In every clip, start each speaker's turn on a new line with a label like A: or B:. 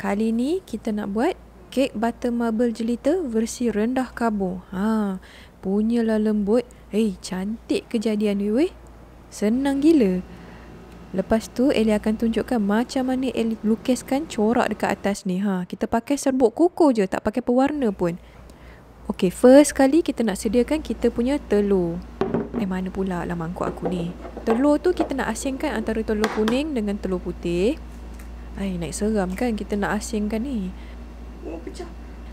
A: kali ni kita nak buat kek butter marble jelita versi rendah karbo. Ha, punyalah lembut. Eh, hey, cantik kejadian ni weh. Senang gila. Lepas tu Ellie akan tunjukkan macam mana Ellie lukiskan corak dekat atas ni. Ha, kita pakai serbuk koko je, tak pakai pewarna pun. Okay, first kali kita nak sediakan kita punya telur. Eh, mana pula lah mangkuk aku ni. Telur tu kita nak asingkan antara telur kuning dengan telur putih. Ai naik seram kan kita nak asingkan ni. Oh pecah.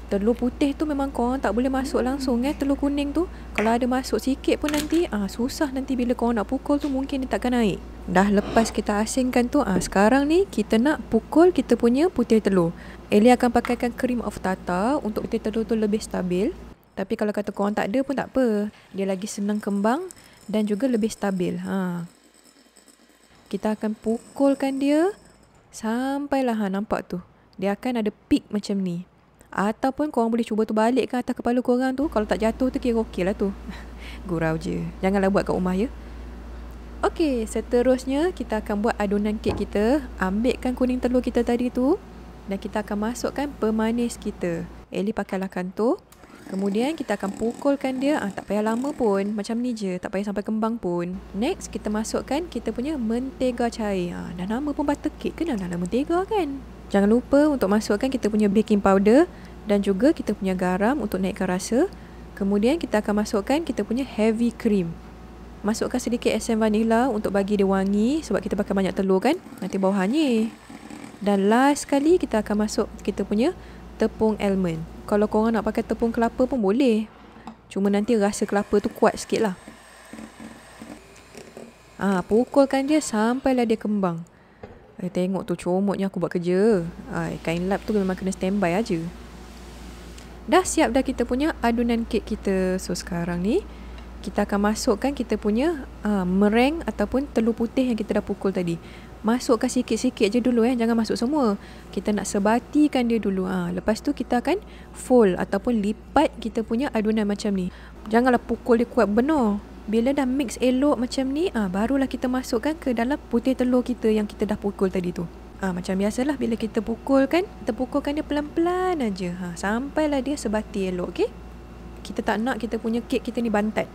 A: Telur putih tu memang kau tak boleh masuk hmm. langsung eh telur kuning tu. Kalau ada masuk sikit pun nanti ah ha, susah nanti bila kau nak pukul tu mungkin dia takkan naik. Dah lepas kita asingkan tu ah ha, sekarang ni kita nak pukul kita punya putih telur. Ellie akan pakaikan cream of tata untuk putih telur tu lebih stabil. Tapi kalau kata kau tak ada pun tak apa. Dia lagi senang kembang dan juga lebih stabil. Ha. Kita akan pukulkan dia. Sampailah ha, nampak tu. Dia akan ada peak macam ni. Ataupun korang boleh cuba tu balik ke atas kepala korang tu. Kalau tak jatuh tu kira okey lah tu. Gurau je. Janganlah buat kat rumah ya. Okey, seterusnya kita akan buat adunan kek kita. Ambilkan kuning telur kita tadi tu. Dan kita akan masukkan pemanis kita. Ellie pakailah tu. Kemudian kita akan pukulkan dia ha, Tak payah lama pun Macam ni je Tak payah sampai kembang pun Next kita masukkan Kita punya mentega cair ha, Dah nama pun butter cake Kenal nama mentega kan Jangan lupa untuk masukkan Kita punya baking powder Dan juga kita punya garam Untuk naikkan rasa Kemudian kita akan masukkan Kita punya heavy cream Masukkan sedikit esen vanila Untuk bagi dia wangi Sebab kita pakai banyak telur kan Nanti bau hanyir Dan last sekali Kita akan masuk Kita punya tepung almond kalau korang nak pakai tepung kelapa pun boleh. Cuma nanti rasa kelapa tu kuat sikit lah. Ha, pukulkan dia lah dia kembang. Eh, tengok tu comotnya aku buat kerja. Ay, kain lap tu memang kena standby aje. Dah siap dah kita punya adunan kek kita. So sekarang ni kita akan masukkan kita punya uh, mereng ataupun telur putih yang kita dah pukul tadi masukkan sikit-sikit je dulu eh jangan masuk semua kita nak sebatikan dia dulu ha. lepas tu kita akan fold ataupun lipat kita punya adunan macam ni janganlah pukul dia kuat benar bila dah mix elok macam ni ah ha, barulah kita masukkan ke dalam putih telur kita yang kita dah pukul tadi tu Ha, macam biasalah bila kita pukul kan Kita pukulkan dia pelan-pelan aja ha, Sampailah dia sebati elok okay? Kita tak nak kita punya kek kita ni bantat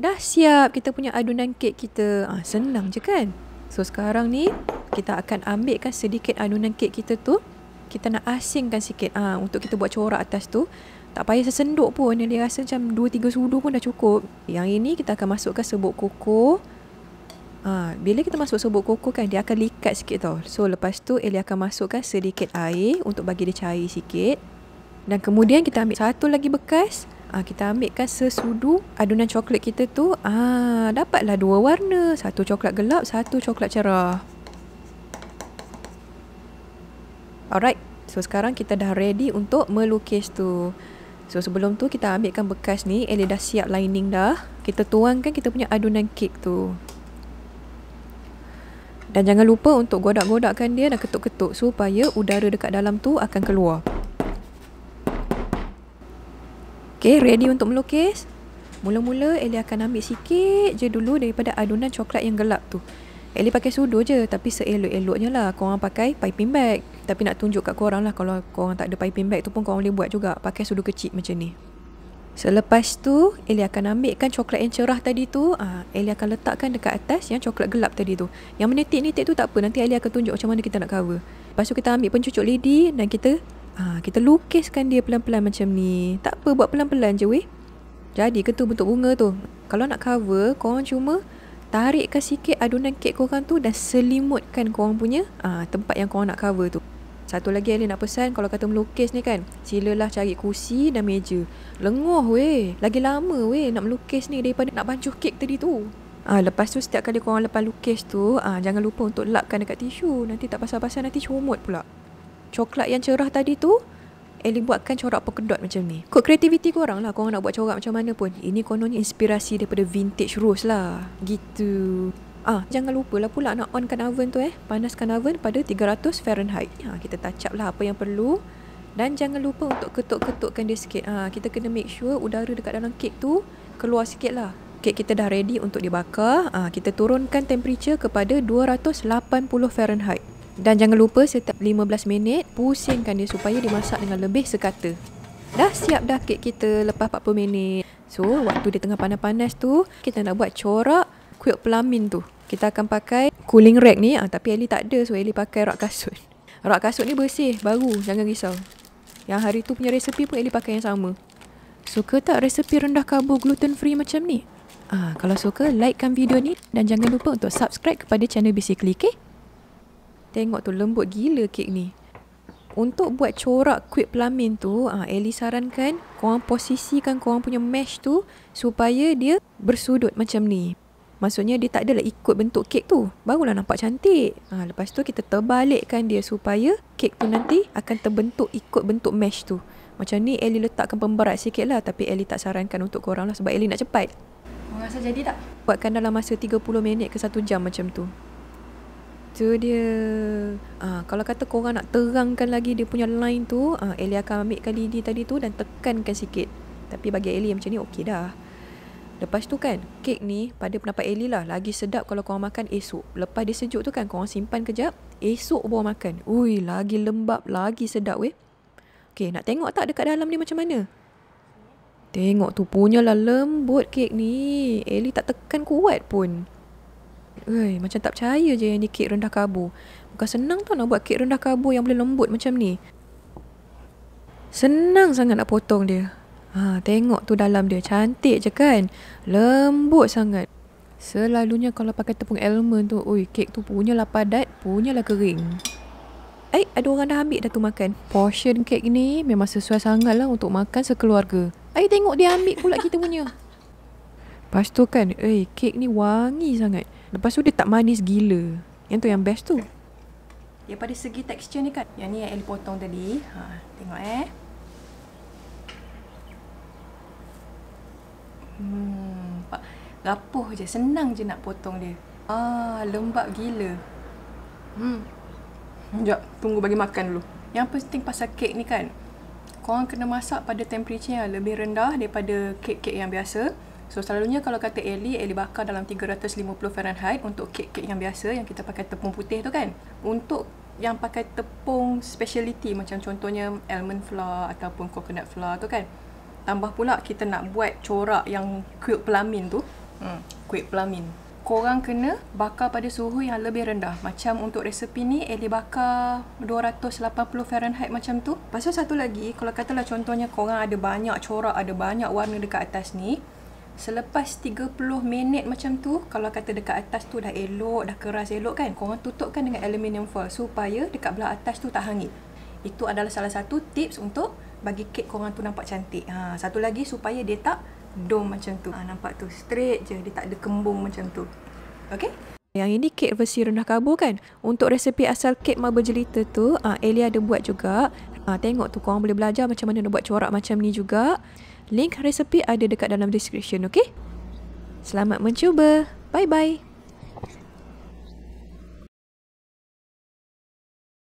A: Dah siap kita punya adunan kek kita ha, Senang je kan So sekarang ni kita akan ambilkan sedikit adunan kek kita tu. Kita nak asingkan sikit ah ha, untuk kita buat corak atas tu. Tak payah sesenduk pun. Dia rasa macam 2-3 sudu pun dah cukup. Yang ini kita akan masukkan serbuk koko. Ha, bila kita masuk serbuk koko kan dia akan likat sikit tau. So lepas tu Elia akan masukkan sedikit air untuk bagi dia cair sikit. Dan kemudian kita ambil satu lagi Bekas. Ah kita ambilkan sesudu adunan coklat kita tu. Ah dapatlah dua warna, satu coklat gelap, satu coklat cerah. Alright. So sekarang kita dah ready untuk melukis tu. So sebelum tu kita ambilkan bekas ni, Ellie dah siap lining dah. Kita tuangkan kita punya adunan kek tu. Dan jangan lupa untuk godak-godakkan dia dan ketuk-ketuk supaya udara dekat dalam tu akan keluar. Okay, ready untuk melukis? Mula-mula Ellie akan ambil sikit je dulu daripada adunan coklat yang gelap tu. Ellie pakai sudu je tapi seelok-eloknya lah korang pakai piping bag. Tapi nak tunjuk kat korang lah kalau korang tak ada piping bag tu pun korang boleh buat juga pakai sudu kecil macam ni. Selepas tu Ellie akan ambilkan coklat yang cerah tadi tu Ah, Ellie akan letakkan dekat atas yang coklat gelap tadi tu Yang menitik-nitik tu tak apa nanti Ellie akan tunjuk macam mana kita nak cover Lepas tu kita ambil pencucuk lidi, dan kita ha, Kita lukiskan dia pelan-pelan macam ni Tak apa buat pelan-pelan je weh Jadi ke tu bentuk bunga tu Kalau nak cover korang cuma Tarikkan sikit adunan kek korang tu Dan selimutkan korang punya ha, Tempat yang korang nak cover tu satu lagi Ellie nak pesan kalau kata melukis ni kan Silalah cari kursi dan meja Lenguh weh Lagi lama weh nak melukis ni daripada nak bancuh kek tadi tu Ah ha, Lepas tu setiap kali korang lepas lukis tu ah ha, Jangan lupa untuk lapkan dekat tisu Nanti tak pasal-pasal nanti comot pula coklat yang cerah tadi tu Eli buatkan corak pekedot macam ni Kod kreativiti korang lah Korang nak buat corak macam mana pun Ini kononnya inspirasi daripada vintage rose lah Gitu Ah, jangan lupa lah pula nak onkan oven tu eh Panaskan oven pada 300 Fahrenheit ha, Kita touch up lah apa yang perlu Dan jangan lupa untuk ketuk-ketukkan dia sikit ha, Kita kena make sure udara dekat dalam kek tu Keluar sikit lah Kek kita dah ready untuk dibakar ha, Kita turunkan temperature kepada 280 Fahrenheit dan jangan lupa setiap 15 minit pusingkan dia supaya dia masak dengan lebih sekata. Dah siap dah kek kita lepas 40 minit. So, waktu dia tengah panas-panas tu, kita nak buat corak kuil pelamin tu. Kita akan pakai cooling rack ni ah, tapi Ellie tak ada so Ellie pakai rak kasut. Rak kasut ni bersih, baru, jangan risau. Yang hari tu punya resepi pun Ellie pakai yang sama. Suka tak resepi rendah karbo gluten free macam ni? Ah, kalau suka, likekan video ni dan jangan lupa untuk subscribe kepada channel Basically, okay? Tengok tu lembut gila kek ni. Untuk buat corak quick pelamin tu, uh, ah, Ellie sarankan korang posisikan korang punya mesh tu supaya dia bersudut macam ni. Maksudnya dia tak adalah ikut bentuk kek tu. Barulah nampak cantik. Ha, lepas tu kita terbalikkan dia supaya kek tu nanti akan terbentuk ikut bentuk mesh tu. Macam ni Ellie letakkan pemberat sikit lah. Tapi Ellie tak sarankan untuk korang lah sebab Ellie nak cepat. Rasa jadi tak? Buatkan dalam masa 30 minit ke 1 jam macam tu tu dia uh, kalau kata korang nak terangkan lagi dia punya line tu uh, ah, Ellie akan ambil kali dia tadi tu dan tekankan sikit tapi bagi Ellie macam ni okey dah Lepas tu kan, kek ni pada pendapat Ellie lah lagi sedap kalau korang makan esok. Lepas dia sejuk tu kan, korang simpan kejap, esok bawa makan. Ui, lagi lembab, lagi sedap weh. Okay, nak tengok tak dekat dalam ni macam mana? Tengok tu, punyalah lembut kek ni. Ellie tak tekan kuat pun. Ui, macam tak percaya je yang ni kek rendah kabu. Bukan senang tau nak buat kek rendah kabu yang boleh lembut macam ni. Senang sangat nak potong dia. Ha, tengok tu dalam dia. Cantik je kan? Lembut sangat. Selalunya kalau pakai tepung almond tu, ui, kek tu lah padat, punyalah kering. Eh, ada orang dah ambil dah tu makan. Portion kek ni memang sesuai sangat lah untuk makan sekeluarga. Eh, tengok dia ambil pula kita punya. Pastu kan, eh, kek ni wangi sangat. Lepas tu dia tak manis gila. Yang tu yang best tu. Ya pada segi texture ni kan. Yang ni yang Ellie potong tadi. Ha, tengok eh. Hmm, pak, rapuh je. Senang je nak potong dia. Ah, lembab gila. Hmm. Sekejap, tunggu bagi makan dulu. Yang penting pasal kek ni kan. Korang kena masak pada temperature yang lebih rendah daripada kek-kek yang biasa. So selalunya kalau kata Eli, Eli bakar dalam 350 Fahrenheit untuk kek-kek yang biasa yang kita pakai tepung putih tu kan. Untuk yang pakai tepung speciality macam contohnya almond flour ataupun coconut flour tu kan. Tambah pula kita nak buat corak yang quilt pelamin tu. Hmm, quilt pelamin. Korang kena bakar pada suhu yang lebih rendah. Macam untuk resepi ni, Eli bakar 280 Fahrenheit macam tu. Pasal satu lagi, kalau katalah contohnya korang ada banyak corak, ada banyak warna dekat atas ni, Selepas 30 minit macam tu, kalau kata dekat atas tu dah elok, dah keras elok kan, korang tutupkan dengan aluminium foil supaya dekat belah atas tu tak hangit. Itu adalah salah satu tips untuk bagi kek korang tu nampak cantik. Ha, satu lagi supaya dia tak dome macam tu. Ha, nampak tu straight je, dia tak ada kembung macam tu. Okay? Yang ini kek versi rendah karbo kan? Untuk resepi asal kek marble jelita tu, ah, Elia ada buat juga. Ha, tengok tu korang boleh belajar macam mana nak buat corak macam ni juga. Link resepi ada dekat dalam description, okey? Selamat mencuba. Bye-bye.